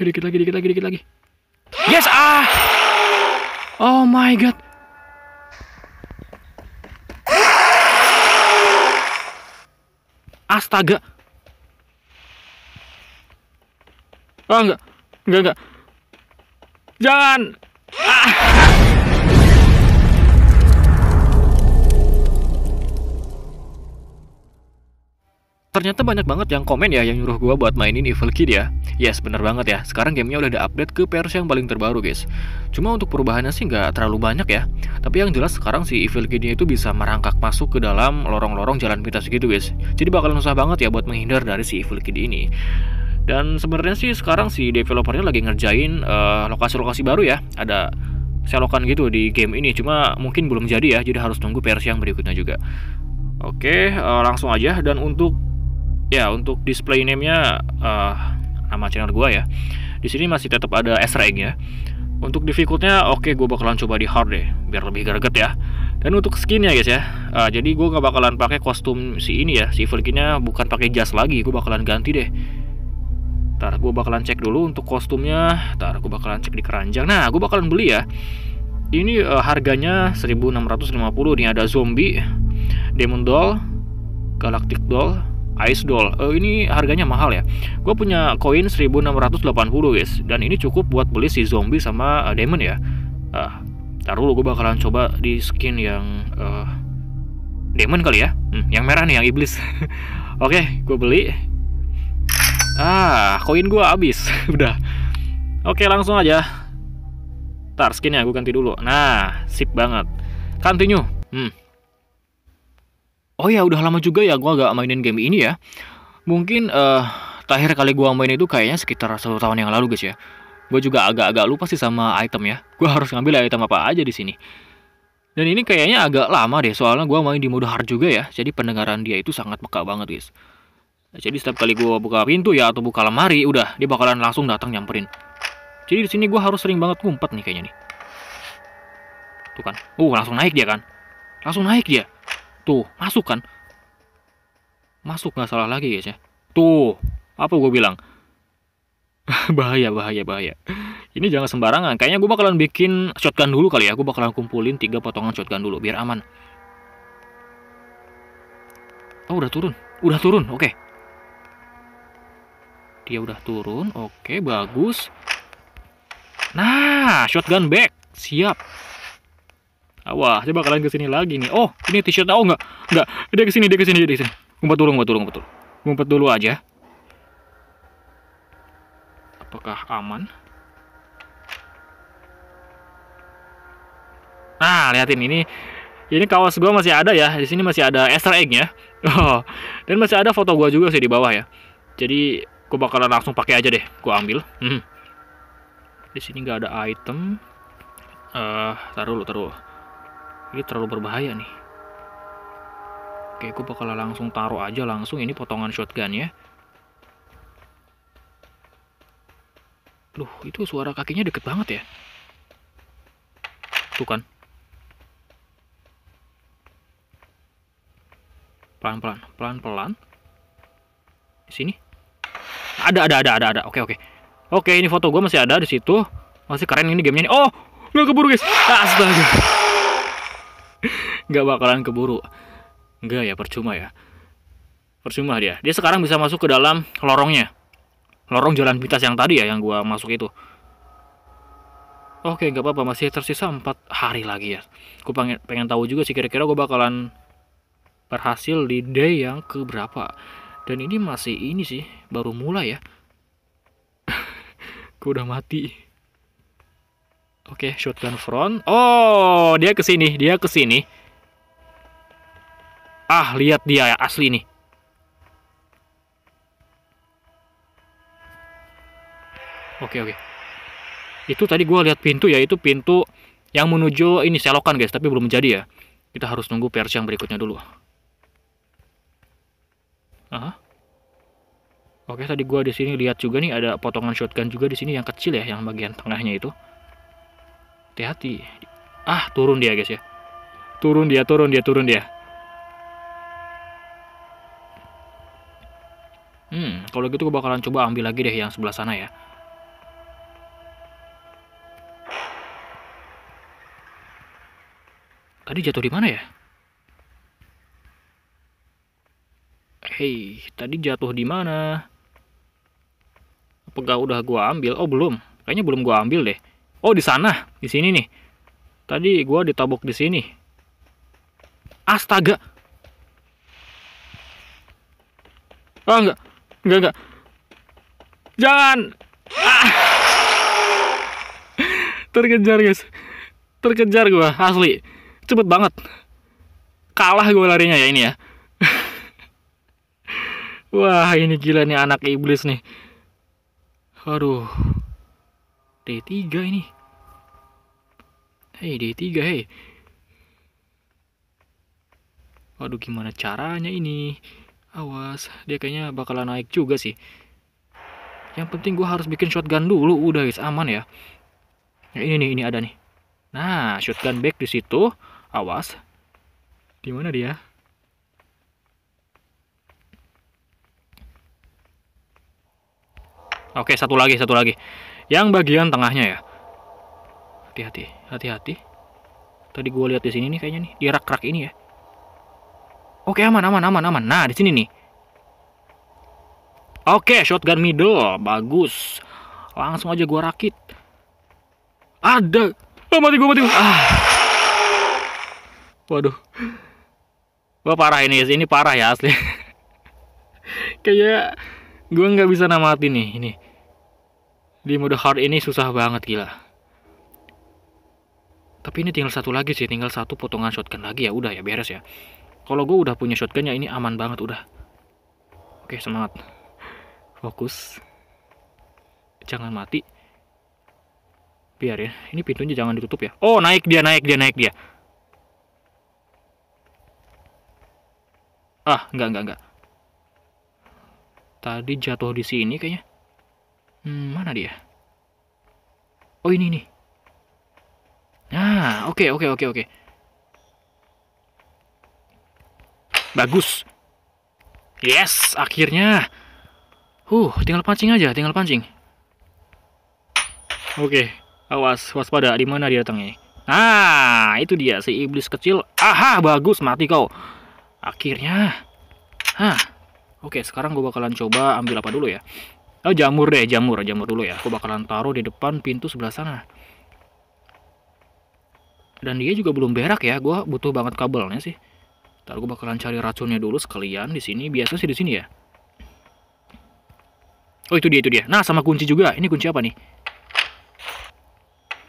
Dikit lagi, dikit lagi, dikit lagi. Yes, ah. Oh my god. Astaga. Ah, oh, enggak. Enggak, enggak. Jangan. Ah. Ternyata banyak banget yang komen ya yang nyuruh gue buat mainin Evil Kid ya. Yes, bener banget ya. Sekarang gamenya udah ada update ke versi yang paling terbaru guys. Cuma untuk perubahannya sih nggak terlalu banyak ya. Tapi yang jelas sekarang si Evil Kidnya itu bisa merangkak masuk ke dalam lorong-lorong jalan pintas gitu guys. Jadi bakalan susah banget ya buat menghindar dari si Evil Kid ini. Dan sebenarnya sih sekarang si developernya lagi ngerjain eh, lokasi-lokasi uh, baru ya. Ada selokan gitu di game ini. Cuma mungkin belum jadi ya. Jadi harus tunggu versi yang berikutnya juga. Oke, eh, langsung aja. Dan untuk ya untuk display name-nya uh, nama channel gua ya. Di sini masih tetap ada S rank ya. Untuk difficultnya oke okay, gue bakalan coba di hard deh biar lebih greget ya. Dan untuk skinnya guys ya. Uh, jadi gue gak bakalan pakai kostum si ini ya. Si Vulcannya bukan pakai jas lagi, gue bakalan ganti deh. Ntar gue bakalan cek dulu untuk kostumnya. Ntar gue bakalan cek di keranjang. Nah, gue bakalan beli ya. Ini uh, harganya 1650 Ini ada zombie, demon doll, galactic doll, Ice Doll. Uh, ini harganya mahal ya. Gue punya koin 1680 guys. Dan ini cukup buat beli si zombie sama uh, eh, demon ya. Uh, ah, taruh dulu gue bakalan coba di skin yang uh, eh, demon kali ya. Hmm, yang merah nih yang iblis. Oke, okay, gue beli. Ah, koin gue habis. Udah. Oke, okay, langsung aja. Tar skinnya gue ganti dulu. Nah, sip banget. Continue. Hmm oh ya udah lama juga ya gue agak mainin game ini ya mungkin uh, terakhir kali gue main itu kayaknya sekitar satu tahun yang lalu guys ya gue juga agak-agak lupa sih sama item ya gue harus ngambil item apa aja di sini dan ini kayaknya agak lama deh soalnya gue main di mode hard juga ya jadi pendengaran dia itu sangat peka banget guys jadi setiap kali gue buka pintu ya atau buka lemari udah dia bakalan langsung datang nyamperin jadi di sini gue harus sering banget ngumpet nih kayaknya nih tuh kan uh langsung naik dia kan langsung naik dia Tuh, masuk kan? Masuk nggak salah lagi guys ya. Tuh, apa gue bilang? bahaya, bahaya, bahaya. Ini jangan sembarangan. Kayaknya gue bakalan bikin shotgun dulu kali ya. Gue bakalan kumpulin tiga potongan shotgun dulu biar aman. Oh, udah turun. Udah turun, oke. Okay. Dia udah turun, oke, okay, bagus. Nah, shotgun back. Siap. Ah, wah, dia bakalan kesini lagi nih. Oh, ini t-shirt. Oh, enggak. Enggak. Dia kesini, dia kesini, dia kesini. Ngumpet dulu, ngumpet dulu, ngumpet dulu. Ngumpet dulu aja. Apakah aman? Nah, liatin ini. Ini kaos gua masih ada ya. Di sini masih ada extra egg ya. Oh, dan masih ada foto gua juga sih di bawah ya. Jadi, gua bakalan langsung pakai aja deh. Gua ambil. Hmm. Di sini nggak ada item. Eh, uh, taruh lu, taruh ini terlalu berbahaya nih oke gue bakal langsung taruh aja langsung ini potongan shotgun ya Duh, itu suara kakinya deket banget ya. Tuh kan. Pelan-pelan, pelan-pelan. Di sini. Ada, ada, ada, ada, ada. Oke, oke. Oke, ini foto gue masih ada di situ. Masih keren ini gamenya nih. Oh, nggak keburu guys. Astaga nggak bakalan keburu. Enggak ya, percuma ya. Percuma dia. Dia sekarang bisa masuk ke dalam lorongnya. Lorong jalan pintas yang tadi ya yang gua masuk itu. Oke, nggak apa-apa. Masih tersisa empat hari lagi ya. Gue pengen, pengen tahu juga sih kira-kira gue bakalan berhasil di day yang keberapa. Dan ini masih ini sih, baru mulai ya. gue udah mati. Oke, okay, shotgun front. Oh, dia ke sini, dia ke sini. Ah, lihat dia ya, asli nih. Oke, oke. Itu tadi gue lihat pintu ya, itu pintu yang menuju ini selokan guys, tapi belum jadi ya. Kita harus nunggu versi yang berikutnya dulu. Aha. Oke, tadi gue di sini lihat juga nih ada potongan shotgun juga di sini yang kecil ya, yang bagian tengahnya itu. Hati-hati. Ah, turun dia guys ya. Turun dia, turun dia, turun dia. Kalau gitu gue bakalan coba ambil lagi deh yang sebelah sana ya. Tadi jatuh di mana ya? Hei, tadi jatuh di mana? Apakah udah gua ambil? Oh, belum. Kayaknya belum gua ambil deh. Oh, di sana, di sini nih. Tadi gua ditabok di sini. Astaga. Ah, enggak enggak enggak jangan ah. terkejar guys terkejar gue asli cepet banget kalah gue larinya ya ini ya wah ini gila nih anak iblis nih aduh D3 ini hei D3 hei Waduh gimana caranya ini awas dia kayaknya bakalan naik juga sih yang penting gue harus bikin shotgun dulu udah guys aman ya nah, ini nih ini ada nih nah shotgun back di situ awas di mana dia Oke, satu lagi, satu lagi. Yang bagian tengahnya ya. Hati-hati, hati-hati. Tadi gue lihat di sini nih kayaknya nih, di rak-rak ini ya. Oke, aman, aman, aman, aman. Nah, di sini nih. Oke, shotgun middle. Bagus. Langsung aja gua rakit. Ada. Oh, mati gua, mati gua. Ah. Waduh. Gua parah ini, ini parah ya asli. Kayak gua nggak bisa namati nih ini. Di mode hard ini susah banget gila. Tapi ini tinggal satu lagi sih, tinggal satu potongan shotgun lagi ya, udah ya beres ya kalau gue udah punya shotgunnya ini aman banget udah oke semangat fokus jangan mati biar ya ini pintunya jangan ditutup ya oh naik dia naik dia naik dia ah enggak enggak enggak tadi jatuh di sini kayaknya hmm, mana dia oh ini nih nah oke okay, oke okay, oke okay, oke Bagus. Yes, akhirnya. Huh, tinggal pancing aja, tinggal pancing. Oke, okay. awas, waspada. Di mana dia datangnya? Ah, itu dia si iblis kecil. Aha, bagus, mati kau. Akhirnya. Hah. Oke, okay, sekarang gue bakalan coba ambil apa dulu ya? Oh, jamur deh, jamur, jamur dulu ya. Gue bakalan taruh di depan pintu sebelah sana. Dan dia juga belum berak ya. Gue butuh banget kabelnya sih. Ntar gue bakalan cari racunnya dulu sekalian di sini. Biasa sih di sini ya. Oh itu dia itu dia. Nah sama kunci juga. Ini kunci apa nih?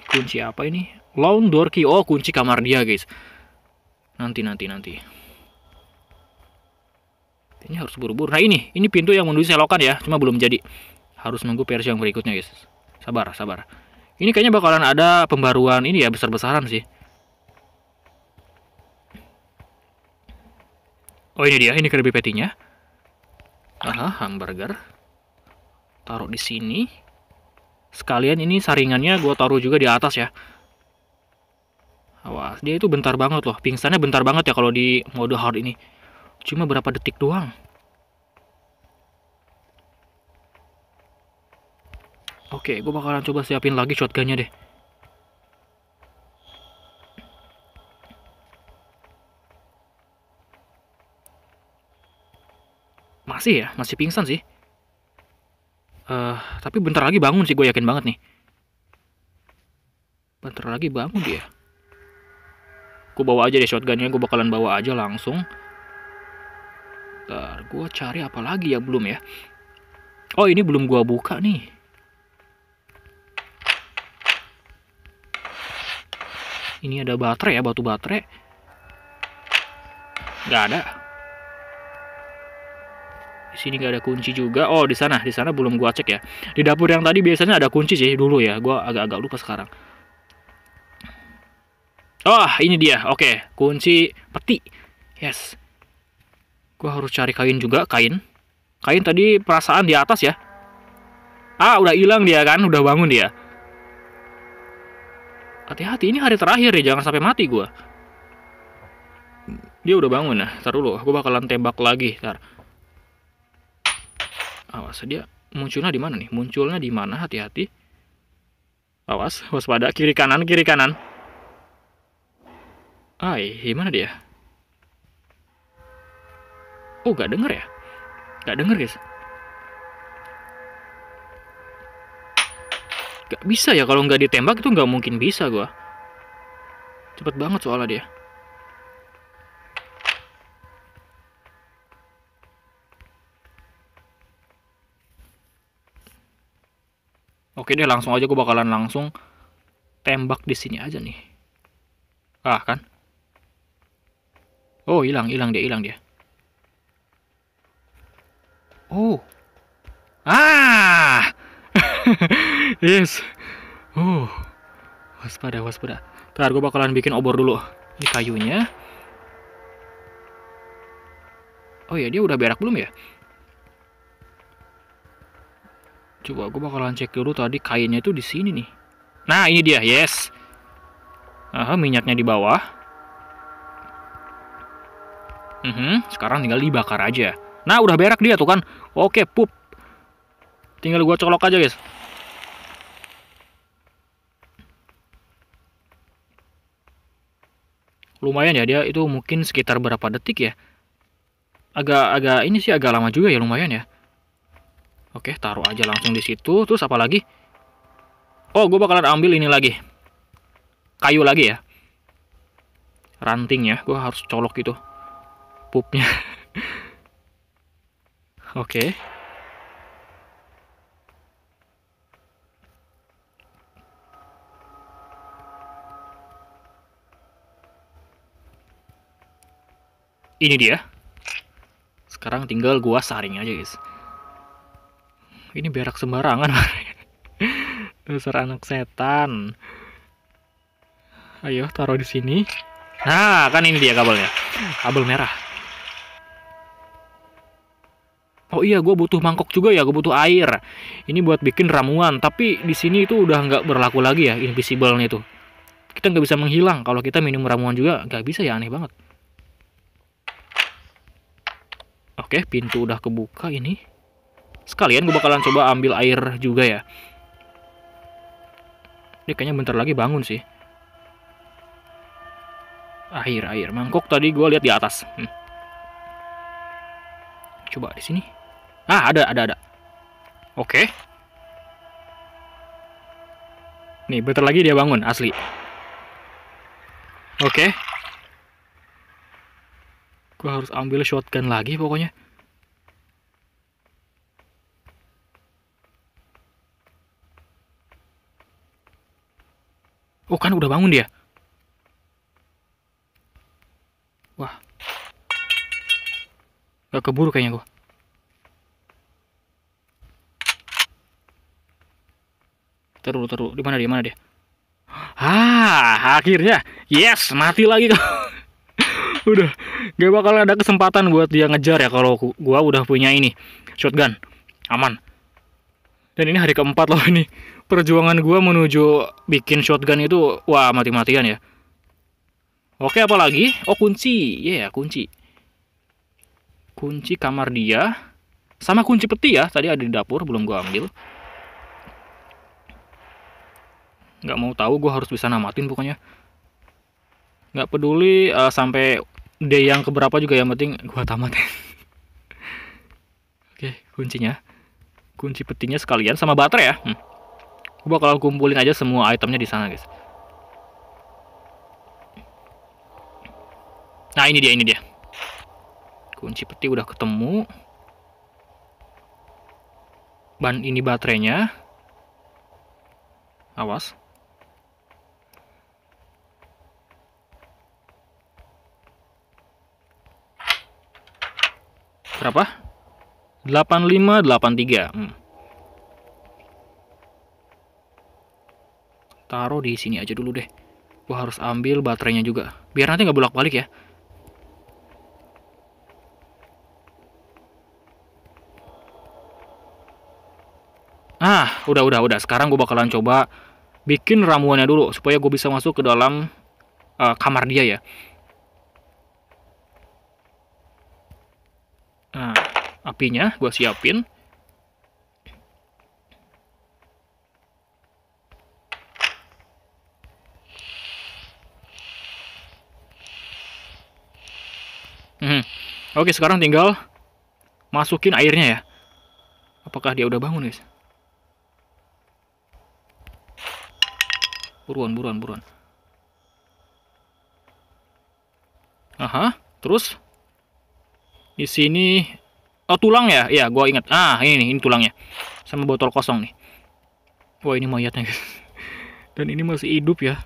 Kunci apa ini? Lawn door key. Oh kunci kamar dia guys. Nanti nanti nanti. Ini harus buru-buru. Nah ini ini pintu yang menuju selokan ya. Cuma belum jadi. Harus nunggu versi yang berikutnya guys. Sabar sabar. Ini kayaknya bakalan ada pembaruan ini ya besar-besaran sih. Oh ini dia, ini Krabby patty Aha, hamburger. Taruh di sini. Sekalian ini saringannya gue taruh juga di atas ya. Awas, dia itu bentar banget loh. Pingsannya bentar banget ya kalau di mode hard ini. Cuma berapa detik doang. Oke, gue bakalan coba siapin lagi shotgunnya deh. Masih ya, masih pingsan sih. Uh, tapi bentar lagi bangun sih, gue yakin banget nih. Bentar lagi bangun dia. Gue bawa aja deh shotgunnya, gue bakalan bawa aja langsung. Bentar, gue cari apa lagi ya belum ya? Oh ini belum gue buka nih. Ini ada baterai ya, batu baterai. Gak ada di sini nggak ada kunci juga oh di sana di sana belum gua cek ya di dapur yang tadi biasanya ada kunci sih dulu ya gua agak-agak lupa sekarang oh ini dia oke okay. kunci peti yes gua harus cari kain juga kain kain tadi perasaan di atas ya ah udah hilang dia kan udah bangun dia hati-hati ini hari terakhir ya jangan sampai mati gua dia udah bangun ya nah, taruh dulu aku bakalan tembak lagi ntar awas dia munculnya di mana nih munculnya di mana hati-hati awas waspada kiri kanan kiri kanan ay gimana dia oh gak denger ya gak denger guys gak bisa ya kalau nggak ditembak itu nggak mungkin bisa gua cepet banget soalnya dia Oke deh langsung aja gue bakalan langsung tembak di sini aja nih. Ah kan? Oh hilang hilang dia hilang dia. Oh. Ah. yes. Oh. Waspada waspada. Ntar gue bakalan bikin obor dulu. di kayunya. Oh ya dia udah berak belum ya? Coba gue bakalan cek dulu tadi kainnya itu di sini nih. Nah, ini dia. Yes. Aha, minyaknya di bawah. Mm -hmm, sekarang tinggal dibakar aja. Nah, udah berak dia tuh kan. Oke, pup. Tinggal gue colok aja, guys. Lumayan ya dia itu mungkin sekitar berapa detik ya? Agak agak ini sih agak lama juga ya lumayan ya. Oke, taruh aja langsung di situ. Terus apa lagi? Oh, gue bakalan ambil ini lagi. Kayu lagi ya. Ranting ya, gue harus colok gitu. Pupnya. Oke. Ini dia. Sekarang tinggal gua saring aja, guys ini berak sembarangan dasar anak setan ayo taruh di sini nah kan ini dia kabelnya kabel merah oh iya gue butuh mangkok juga ya gue butuh air ini buat bikin ramuan tapi di sini itu udah nggak berlaku lagi ya invisible-nya itu kita nggak bisa menghilang kalau kita minum ramuan juga nggak bisa ya aneh banget oke pintu udah kebuka ini sekalian gue bakalan coba ambil air juga ya ini kayaknya bentar lagi bangun sih air air mangkuk tadi gue lihat di atas hmm. coba di sini ah ada ada ada oke okay. nih bentar lagi dia bangun asli oke okay. gue harus ambil shotgun lagi pokoknya Oh kan udah bangun dia. Wah. Gak keburu kayaknya gua. Terus terus Di mana dia? Mana dia? Ah, akhirnya. Yes, mati lagi kau. udah, gak bakal ada kesempatan buat dia ngejar ya kalau gua udah punya ini. Shotgun. Aman. Dan ini hari keempat loh ini perjuangan gue menuju bikin shotgun itu wah mati-matian ya. Oke apalagi? Oh kunci, iya, ya yeah, kunci. Kunci kamar dia, sama kunci peti ya. Tadi ada di dapur belum gue ambil. Gak mau tahu gue harus bisa namatin pokoknya. Gak peduli uh, sampai dia yang keberapa juga yang penting gue tamatin. Oke kuncinya, kunci petinya sekalian sama baterai ya. Hmm. Gue bakal kumpulin aja semua itemnya di sana, guys. Nah, ini dia, ini dia. Kunci peti udah ketemu. Ban ini baterainya. Awas. Berapa? 8583. Hmm. taruh di sini aja dulu deh. Gue harus ambil baterainya juga. Biar nanti nggak bolak-balik ya. Nah, udah, udah, udah. Sekarang gue bakalan coba bikin ramuannya dulu supaya gue bisa masuk ke dalam uh, kamar dia ya. Nah, apinya gue siapin. Hmm. Oke, sekarang tinggal masukin airnya ya. Apakah dia udah bangun, guys? Buruan, buruan, buruan. Aha, terus di sini oh tulang ya? Iya, gua ingat. Ah, ini nih, ini tulangnya. Sama botol kosong nih. Wah, ini mayatnya, guys. Dan ini masih hidup ya.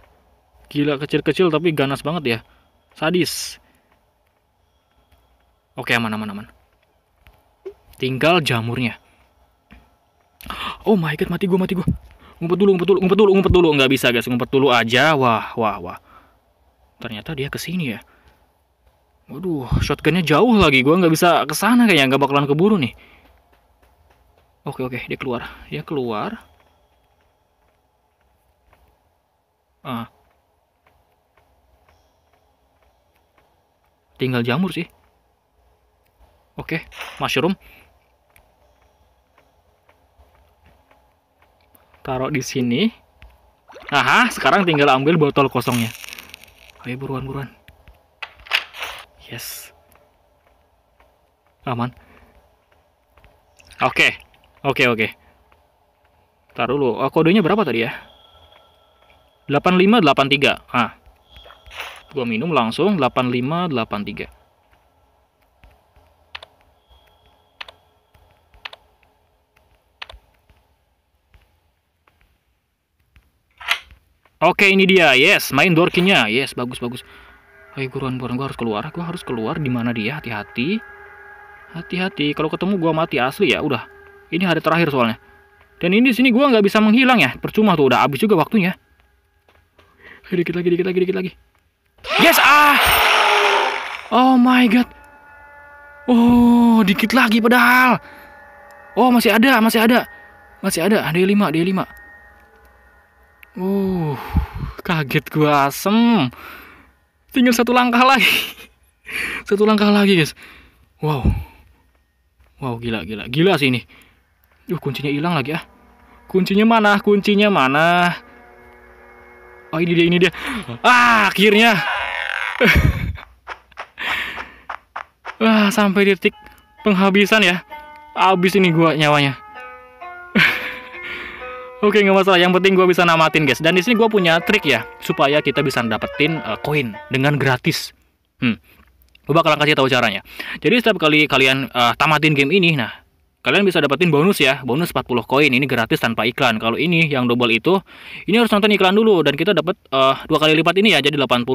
Gila kecil-kecil tapi ganas banget ya. Sadis. Oke, aman, aman, aman. Tinggal jamurnya. Oh my god, mati gue, mati gue. Ngumpet dulu, ngumpet dulu, ngumpet dulu, ngumpet dulu. Nggak bisa, guys. Ngumpet dulu aja. Wah, wah, wah. Ternyata dia kesini ya. Waduh, shotgunnya jauh lagi. Gue nggak bisa kesana sana kayaknya. Nggak bakalan keburu nih. Oke, oke. Dia keluar. Dia keluar. Ah. Tinggal jamur sih. Oke, okay, mushroom. Taruh di sini. Aha, sekarang tinggal ambil botol kosongnya. Ayo buruan, buruan. Yes. Aman. Oke. Okay. Oke, okay, oke. Okay. Taruh dulu. Oh, kodenya berapa tadi ya? 8583. Ah. Gua minum langsung 8583. Oke ini dia, yes, main dorkinya, yes, bagus bagus. Ayo buruan buruan, gue harus keluar, gue harus keluar. Di mana dia? Hati-hati, hati-hati. Kalau ketemu gue mati asli ya, udah. Ini hari terakhir soalnya. Dan ini sini gue nggak bisa menghilang ya, percuma tuh, udah habis juga waktunya. Ayo dikit lagi, dikit lagi, dikit lagi. Yes, ah. Oh my god. Oh, dikit lagi padahal. Oh masih ada, masih ada, masih ada. Ada lima, ada lima. Uh, kaget gua asem. Tinggal satu langkah lagi. satu langkah lagi, guys. Wow. Wow, gila gila. Gila sih ini. Duh, kuncinya hilang lagi ah. Kuncinya mana? Kuncinya mana? Oh, ini dia, ini dia. Ah, akhirnya. Wah, sampai titik penghabisan ya. Habis ini gua nyawanya. Oke nggak masalah, yang penting gue bisa namatin guys. Dan di sini gue punya trik ya supaya kita bisa dapetin eh, koin uh, dengan gratis. Hmm. Gue bakalan kasih tahu caranya. Jadi setiap kali kalian uh, tamatin game ini, nah kalian bisa dapetin bonus ya, bonus 40 koin ini gratis tanpa iklan. Kalau ini yang double itu, ini harus nonton iklan dulu dan kita dapat uh, eh, dua kali lipat ini ya, jadi 80.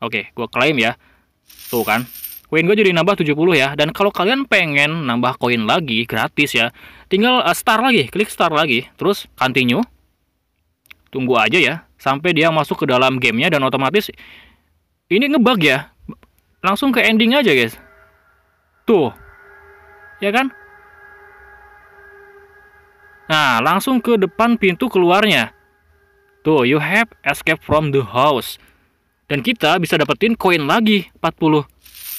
Oke, gue klaim ya. Tuh kan, Koin gue jadi nambah 70 ya. Dan kalau kalian pengen nambah koin lagi gratis ya, tinggal uh, eh, start lagi, klik start lagi, terus continue. Tunggu aja ya sampai dia masuk ke dalam gamenya dan otomatis ini ngebug ya. Langsung ke ending aja guys. Tuh. Ya kan? Nah, langsung ke depan pintu keluarnya. Tuh, you have escape from the house. Dan kita bisa dapetin koin lagi, 40.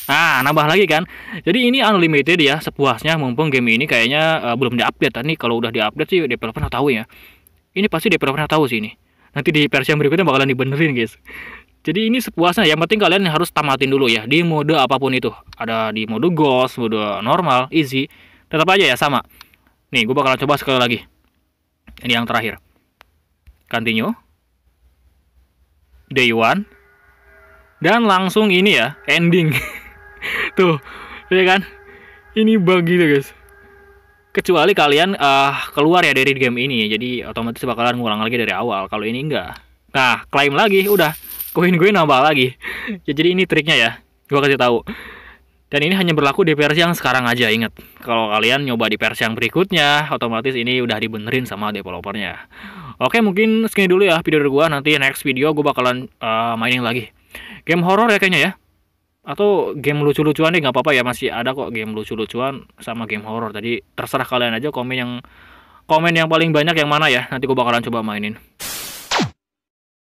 Nah, nambah lagi kan. Jadi ini unlimited ya sepuasnya mumpung game ini kayaknya uh, belum diupdate. tadi. kalau udah diupdate sih developer tahu ya. Ini pasti developer tahu sih ini. Nanti di versi yang berikutnya bakalan dibenerin, guys. Jadi ini sepuasnya, yang penting kalian harus tamatin dulu ya di mode apapun itu. Ada di mode ghost, mode normal, easy. Tetap aja ya sama. Nih, gue bakalan coba sekali lagi. Ini yang terakhir. Continue. Day one. Dan langsung ini ya, ending. tuh ya kan ini bug gitu guys kecuali kalian uh, keluar ya dari game ini jadi otomatis bakalan ngulang lagi dari awal kalau ini enggak nah klaim lagi udah koin gue nambah lagi ya, jadi ini triknya ya gue kasih tahu dan ini hanya berlaku di versi yang sekarang aja inget kalau kalian nyoba di versi yang berikutnya otomatis ini udah dibenerin sama developernya oke mungkin segini dulu ya video dari gue nanti next video gue bakalan uh, mainin lagi game horor ya kayaknya ya atau game lucu-lucuan nih nggak apa-apa ya masih ada kok game lucu-lucuan sama game horror tadi terserah kalian aja komen yang komen yang paling banyak yang mana ya nanti gue bakalan coba mainin